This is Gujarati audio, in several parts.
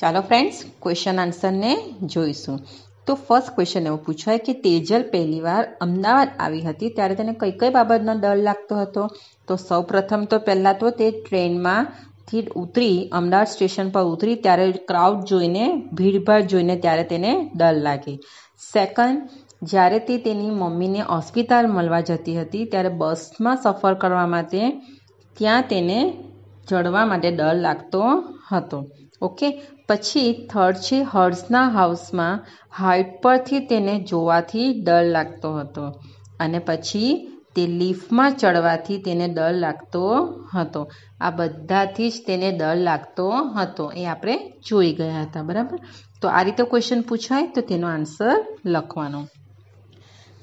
ચાલો ફ્રેન્ડ્સ ક્વેશ્ચન આન્સરને જોઈશું તો ફર્સ્ટ ક્વેશ્ચન એવું પૂછવાય કે તેજલ પહેલીવાર અમદાવાદ આવી હતી ત્યારે તેને કઈ કઈ બાબતનો ડર લાગતો હતો તો સૌ પ્રથમ તો પહેલાં તો તે ટ્રેનમાંથી ઉતરી અમદાવાદ સ્ટેશન પર ઉતરી ત્યારે ક્રાઉડ જોઈને ભીડભાડ જોઈને ત્યારે તેને ડર લાગી સેકન્ડ જ્યારે તે તેની મમ્મીને હોસ્પિટલ મળવા જતી હતી ત્યારે બસમાં સફર કરવા માટે ત્યાં તેને ચડવા માટે ડર લાગતો હતો ઓકે પછી થર્ડ છે હર્ષના હાઉસમાં હાઇટ પરથી તેને જોવાથી ડર લાગતો હતો અને પછી તે લિફ્ટમાં ચડવાથી તેને ડર લાગતો હતો આ બધાથી જ તેને ડર લાગતો હતો એ આપણે જોઈ ગયા હતા બરાબર તો આ રીતે ક્વેશ્ચન પૂછાય તો તેનો આન્સર લખવાનો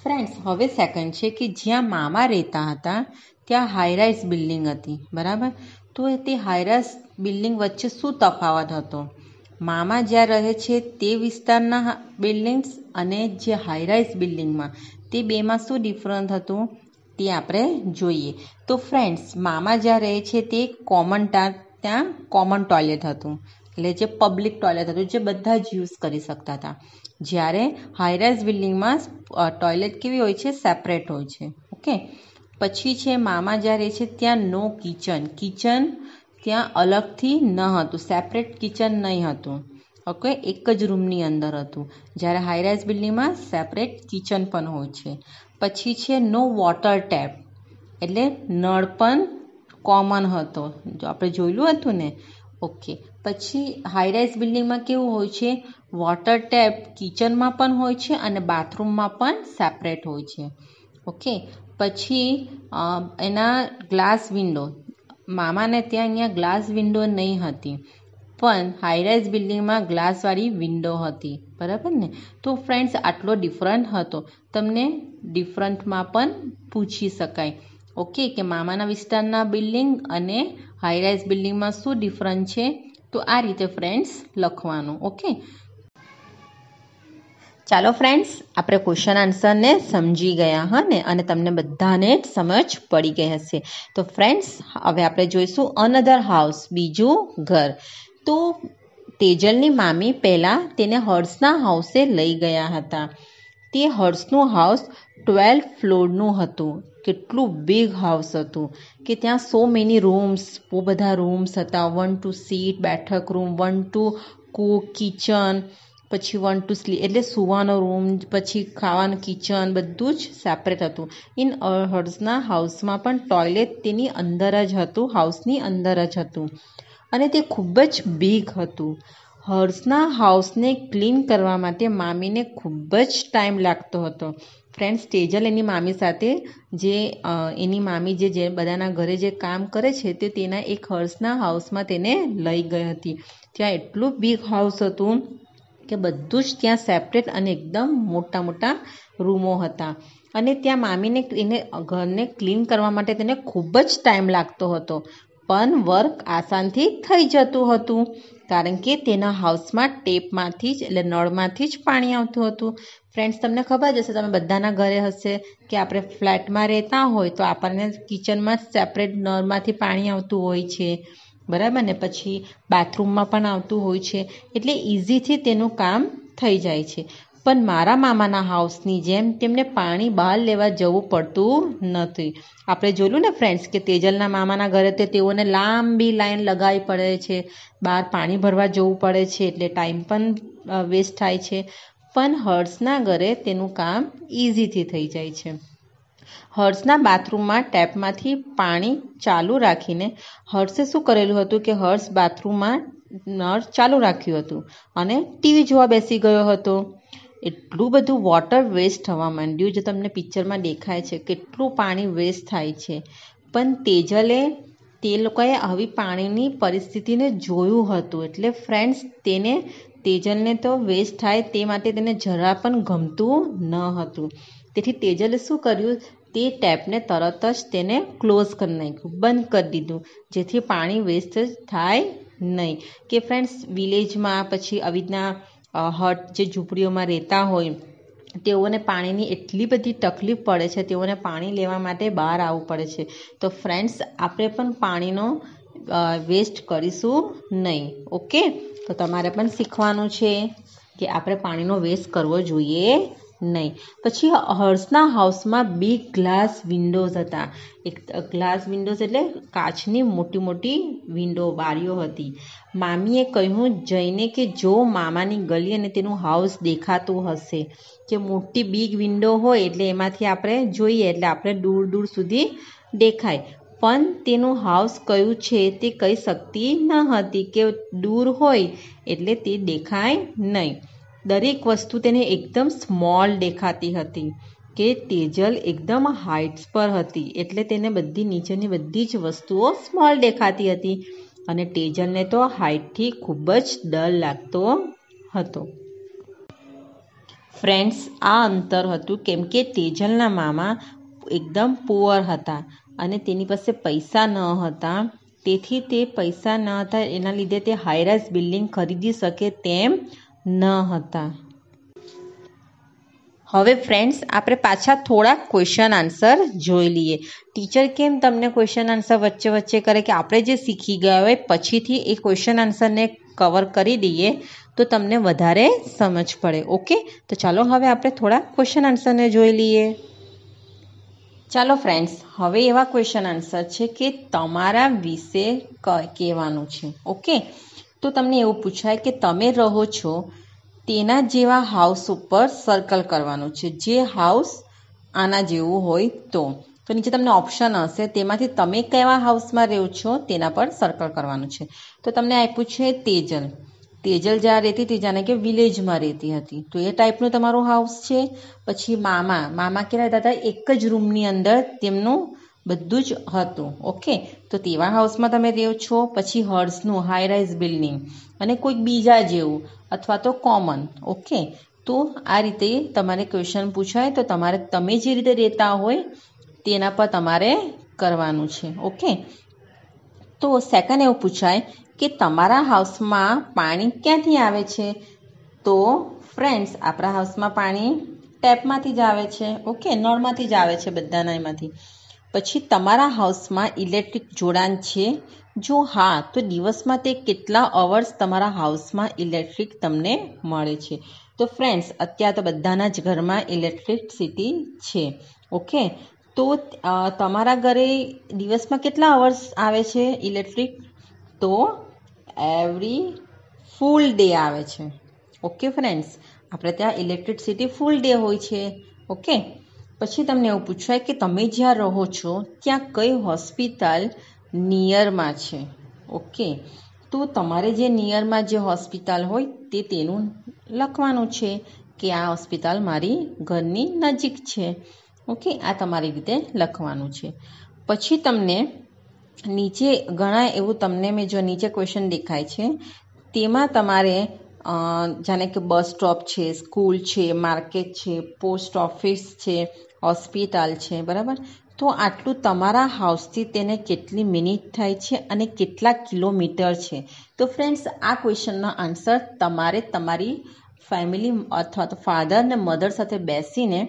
ફ્રેન્ડ્સ હવે સેકન્ડ છે કે જ્યાં મામા રહેતા હતા ત્યાં હાઈરાઇઝ બિલ્ડિંગ હતી બરાબર તો તે હાઈરાઇઝ બિલ્ડિંગ વચ્ચે શું તફાવત હતો મામા જ્યાં રહે છે તે વિસ્તારના બિલ્ડિંગ્સ અને જે હાઈરાઇઝ બિલ્ડિંગમાં તે બેમાં શું ડિફરન્સ હતું તે આપણે જોઈએ તો ફ્રેન્ડ્સ મામા જ્યાં રહે છે તે કોમન ત્યાં કોમન ટોયલેટ હતું એટલે જે પબ્લિક ટોયલેટ હતું જે બધા જ યુઝ કરી શકતા હતા જ્યારે હાઈરાઇઝ બિલ્ડિંગમાં ટોયલેટ કેવી હોય છે સેપરેટ હોય છે ઓકે પછી છે મામા જ્યાં રહે છે ત્યાં નો કિચન કિચન ત્યાં અલગથી ન હતું સેપરેટ કિચન નહીં હતું ઓકે એક જ રૂમની અંદર હતું જ્યારે હાઈરાઇઝ બિલ્ડિંગમાં સેપરેટ કિચન પણ હોય છે પછી છે નો વોટર ટેપ એટલે નળ પણ કોમન હતો જો આપણે જોયેલું હતું ને ઓકે પછી હાઈ રાઇઝ બિલ્ડિંગમાં કેવું હોય છે વોટર ટેપ કિચનમાં પણ હોય છે અને બાથરૂમમાં પણ સેપરેટ હોય છે ઓકે પછી એના ગ્લાસ વિન્ડો મામાને ત્યાં અહીંયા ગ્લાસ વિન્ડો નહીં હતી પણ હાઈરાઇઝ બિલ્ડિંગમાં ગ્લાસવાળી વિન્ડો હતી બરાબર ને તો ફ્રેન્ડ્સ આટલો ડિફરન્ટ હતો તમને ડિફરન્ટમાં પણ પૂછી શકાય ઓકે કે મામાના વિસ્તારના બિલ્ડિંગ અને હાઈરાઇઝ બિલ્ડિંગમાં શું ડિફરન્ટ છે તો આ રીતે ફ્રેન્ડ્સ લખવાનું ઓકે ચાલો ફ્રેન્ડ્સ આપણે ક્વેશ્ચન આન્સરને સમજી ગયા હા ને અને તમને બધાને સમજ પડી ગઈ હશે તો ફ્રેન્ડ્સ હવે આપણે જોઈશું અનધર હાઉસ બીજું ઘર તો તેજલની મામી પહેલાં તેને હર્ષના હાઉસે લઈ ગયા હતા તે હર્ષનું હાઉસ ટ્વેલ્થ ફ્લોરનું હતું કેટલું બિગ હાઉસ હતું કે ત્યાં સો મેની રૂમ્સ બહુ બધા રૂમ્સ હતા વન ટુ સીટ બેઠક room one two cook kitchen પછી વન ટુ સ્લી એટલે સુવાનો રૂમ પછી ખાવાનું કિચન બધું જ સેપરેટ હતું ઇન હર્સના હાઉસમાં પણ ટોયલેટ તેની અંદર જ હતું હાઉસની અંદર જ હતું અને તે ખૂબ જ બિગ હતું હર્ષના હાઉસને ક્લીન કરવા માટે મામીને ખૂબ જ ટાઈમ લાગતો હતો ફ્રેન્ડ સ્ટેજલ એની મામી સાથે જે એની મામી જે જે બધાના ઘરે જે કામ કરે છે તે તેના એક હર્ષના હાઉસમાં તેને લઈ ગઈ હતી ત્યાં એટલું બિગ હાઉસ હતું કે બધું જ ત્યાં સેપરેટ અને એકદમ મોટા મોટા રૂમો હતા અને ત્યાં મામીને એને ઘરને ક્લીન કરવા માટે તેને ખૂબ જ ટાઈમ લાગતો હતો પણ વર્ક આસાનથી થઈ જતું હતું કારણ કે તેના હાઉસમાં ટેપમાંથી જ એટલે નળમાંથી જ પાણી આવતું હતું ફ્રેન્ડ્સ તમને ખબર જ હશે તમે બધાના ઘરે હશે કે આપણે ફ્લેટમાં રહેતા હોય તો આપણને કિચનમાં સેપરેટ નળમાંથી પાણી આવતું હોય છે બરાબર ને પછી બાથરૂમમાં પણ આવતું હોય છે એટલે ઇઝીથી તેનું કામ થઈ જાય છે પણ મારા મામાના હાઉસની જેમ તેમને પાણી બહાર લેવા જવું પડતું નથી આપણે જોયું ને ફ્રેન્ડ્સ કે તેજલના મામાના ઘરે તે તેઓને લાંબી લાઈન લગાવી પડે છે બહાર પાણી ભરવા જવું પડે છે એટલે ટાઈમ પણ વેસ્ટ થાય છે પણ હર્ષના ઘરે તેનું કામ ઇઝીથી થઈ જાય છે હર્ષના બાથરૂમમાં ટેપમાંથી પાણી ચાલુ રાખીને હર્ષે શું કરેલું હતું કે હર્ષ બાથરૂમમાં નળ ચાલુ રાખ્યું હતું અને ટીવી જોવા બેસી ગયો હતો એટલું બધું વોટર વેસ્ટ થવા માંડ્યું જે તમને પિક્ચરમાં દેખાય છે કેટલું પાણી વેસ્ટ થાય છે પણ તેજલે તે લોકોએ આવી પાણીની પરિસ્થિતિને જોયું હતું એટલે ફ્રેન્ડ્સ તેને તેજલને તો વેસ્ટ થાય તે માટે તેને જરા પણ ગમતું ન હતું તેથી તેજલે શું કર્યું તે ટેપને તરત જ તેને ક્લોઝ કરી નાખ્યું બંધ કરી દીધું જેથી પાણી વેસ્ટ થાય નહીં કે ફ્રેન્ડ્સ વિલેજમાં પછી આવી રીતના હટ જે ઝૂંપડીઓમાં રહેતા હોય તેઓને પાણીની એટલી બધી તકલીફ પડે છે તેઓને પાણી લેવા માટે બહાર આવવું પડે છે તો ફ્રેન્ડ્સ આપણે પણ પાણીનો વેસ્ટ કરીશું નહીં ઓકે તો તમારે પણ શીખવાનું છે કે આપણે પાણીનો વેસ્ટ કરવો જોઈએ નહીં પછી હર્ષના હાઉસમાં બિગ ગ્લાસ વિન્ડોઝ હતા એક ગ્લાસ વિન્ડોઝ એટલે કાચની મોટી મોટી વિન્ડો બારીઓ હતી મામીએ કહ્યું જઈને કે જો મામાની ગલી અને તેનું હાઉસ દેખાતું હશે કે મોટી બિગ વિન્ડો હોય એટલે એમાંથી આપણે જોઈએ એટલે આપણે દૂર દૂર સુધી દેખાય પણ તેનું હાઉસ કયું છે તે કહી શકતી ન હતી કે દૂર હોય એટલે તે દેખાય નહીં દરેક વસ્તુ તેને એકદમ સ્મોલ દેખાતી હતી કે તેજલ એકદમ હાઇટ્સ પર હતી એટલે તેને બધી નીચેની બધી જ વસ્તુઓ સ્મોલ દેખાતી હતી અને તેજલને તો હાઇટથી ખૂબ જ ડર લાગતો હતો ફ્રેન્ડ્સ આ અંતર હતું કેમ કે તેજલના મામા એકદમ પુઅર હતા અને તેની પાસે પૈસા ન હતા તેથી તે પૈસા ન હતા એના લીધે તે હાઈરાઇઝ બિલ્ડિંગ ખરીદી શકે તેમ ન હતા હવે ફ્રેન્ડ્સ આપણે પાછા થોડા ક્વેશ્ચન આન્સર જોઈ લઈએ ટીચર કેમ તમને ક્વેશ્ચન આન્સર વચ્ચે વચ્ચે કરે કે આપણે જે શીખી ગયા હોય પછીથી એ ક્વેશ્ચન આન્સરને કવર કરી દઈએ તો તમને વધારે સમજ પડે ઓકે તો ચાલો હવે આપણે થોડા ક્વેશ્ચન આન્સરને જોઈ લઈએ ચાલો ફ્રેન્ડ્સ હવે એવા ક્વેશ્ચન આન્સર છે કે તમારા વિશે કહેવાનું છે ઓકે તો તમને એવું પૂછાય કે તમે રહો છો તેના જેવા હાઉસ ઉપર સર્કલ કરવાનું છે જે હાઉસ આના જેવું હોય તો તો નીચે તમને ઓપ્શન હશે તેમાંથી તમે કેવા હાઉસમાં રહો છો તેના પર સર્કલ કરવાનું છે તો તમને આપ્યું છે તેજલ તેજલ જ્યાં રહેતી હતી જાણે કે વિલેજમાં રહેતી હતી તો એ ટાઈપનું તમારું હાઉસ છે પછી મામા મામા કહેવાય દાદા એક જ રૂમની અંદર તેમનું બધું જ હતું ઓકે તો તેવા હાઉસમાં તમે રહ્યો છો પછી હર્સનું હાઈ રાઇઝ બિલ્ડિંગ અને કોઈક બીજા જેવું અથવા તો કોમન ઓકે તો આ રીતે તમારે ક્વેશ્ચન પૂછાય તો તમારે તમે જે રીતે રહેતા હોય તેના પર તમારે કરવાનું છે ઓકે તો સેકન્ડ એવું પૂછાય કે તમારા હાઉસમાં પાણી ક્યાંથી આવે છે તો ફ્રેન્ડ્સ આપણા હાઉસમાં પાણી ટેપમાંથી જ આવે છે ઓકે નળમાંથી જ આવે છે બધાના એમાંથી પછી તમારા હાઉસમાં ઇલેક્ટ્રિક જોડાણ છે જો હા તો દિવસમાં તે કેટલા અવર્સ તમારા હાઉસમાં ઇલેક્ટ્રિક તમને મળે છે તો ફ્રેન્ડ્સ અત્યારે તો બધાના જ ઘરમાં ઇલેક્ટ્રિસિટી છે ઓકે તો તમારા ઘરે દિવસમાં કેટલા અવર્સ આવે છે ઇલેક્ટ્રિક તો એવરી ફૂલ ડે આવે છે ઓકે ફ્રેન્ડ્સ આપણે ત્યાં ઇલેક્ટ્રિસિટી ફૂલ ડે હોય છે ઓકે પછી તમને એવું પૂછવાય કે તમે જ્યાં રહો છો ત્યાં કઈ હોસ્પિટલ નિયરમાં છે ઓકે તો તમારે જે નિયરમાં જે હોસ્પિટલ હોય તે તેનું લખવાનું છે કે આ હોસ્પિટલ મારી ઘરની નજીક છે ઓકે આ તમારી રીતે લખવાનું છે પછી તમને નીચે ઘણા એવું તમને મેં જો નીચે ક્વેશ્ચન દેખાય છે તેમાં તમારે જાણે કે બસ સ્ટોપ છે સ્કૂલ છે માર્કેટ છે પોસ્ટ ઓફિસ છે હોસ્પિટલ છે બરાબર તો આટલું તમારા હાઉસથી તેને કેટલી મિનિટ થાય છે અને કેટલા કિલોમીટર છે તો ફ્રેન્ડ્સ આ ક્વેશ્ચનનો આન્સર તમારે તમારી ફેમિલી અથવા તો ફાધર ને મધર સાથે બેસીને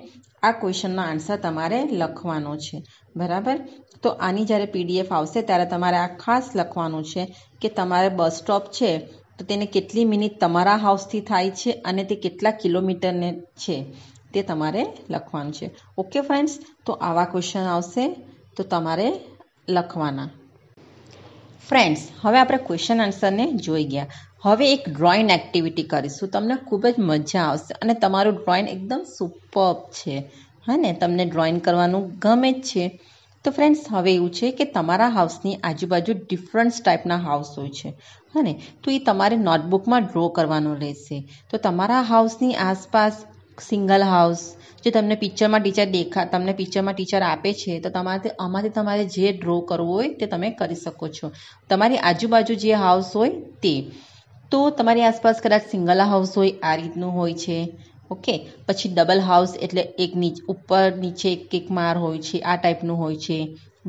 આ ક્વેશ્ચનનો આન્સર તમારે લખવાનો છે બરાબર તો આની જ્યારે પીડીએફ આવશે ત્યારે તમારે આ ખાસ લખવાનું છે કે તમારે બસ સ્ટોપ છે તો તેને કેટલી મિનિટ તમારા હાઉસથી થાય છે અને તે કેટલા કિલોમીટરને છે તે તમારે લખવાનું છે ઓકે ફ્રેન્ડ્સ તો આવા ક્વેશ્ચન આવશે તો તમારે લખવાના ફ્રેન્ડ્સ હવે આપણે ક્વેશ્ચન આન્સરને જોઈ ગયા હવે એક ડ્રોઈંગ એક્ટિવિટી કરીશું તમને ખૂબ જ મજા આવશે અને તમારું ડ્રોઈંગ એકદમ સુપર્બ છે હા ને તમને ડ્રોઈંગ કરવાનું ગમે જ છે તો ફ્રેન્ડ્સ હવે એવું છે કે તમારા હાઉસની આજુબાજુ ડિફરન્ટ ટાઈપના હાઉસ હોય છે હને તો એ તમારે નોટબુકમાં ડ્રો કરવાનું રહેશે તો તમારા હાઉસની આસપાસ સિંગલ હાઉસ જે તમને પિક્ચરમાં ટીચર દેખા તમને પિક્ચરમાં ટીચર આપે છે તો તમારે આમાંથી તમારે જે ડ્રો કરવું હોય તે તમે કરી શકો છો તમારી આજુબાજુ જે હાઉસ હોય તે તો તમારી આસપાસ કદાચ સિંગલ હાઉસ હોય આ રીતનું હોય છે ઓકે પછી ડબલ હાઉસ એટલે એક નીચ ઉપર નીચે એક એક માર હોય છે આ ટાઈપનું હોય છે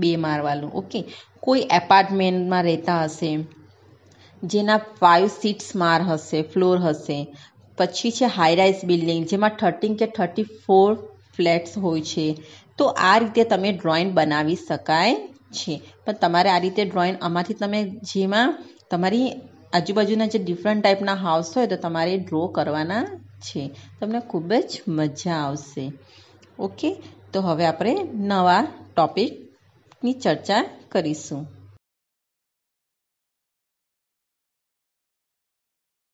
બે મારવાનું ઓકે કોઈ એપાર્ટમેન્ટમાં રહેતા હશે જેના ફાઇવ સીટ્સ માર હશે ફ્લોર હશે પછી છે હાઈરાઇઝ બિલ્ડિંગ જેમાં થર્ટીન કે થર્ટી ફોર ફ્લેટ્સ હોય છે તો આ રીતે તમે ડ્રોઈંગ બનાવી શકાય છે પણ તમારે આ રીતે ડ્રોઈંગ આમાંથી તમે જેમાં તમારી આજુબાજુના જે ડિફરન્ટ ટાઈપના હાઉસ હોય તો તમારે ડ્રો કરવાના છે તમને ખૂબ જ મજા આવશે ઓકે તો હવે આપણે નવા ટોપિકની ચર્ચા કરીશું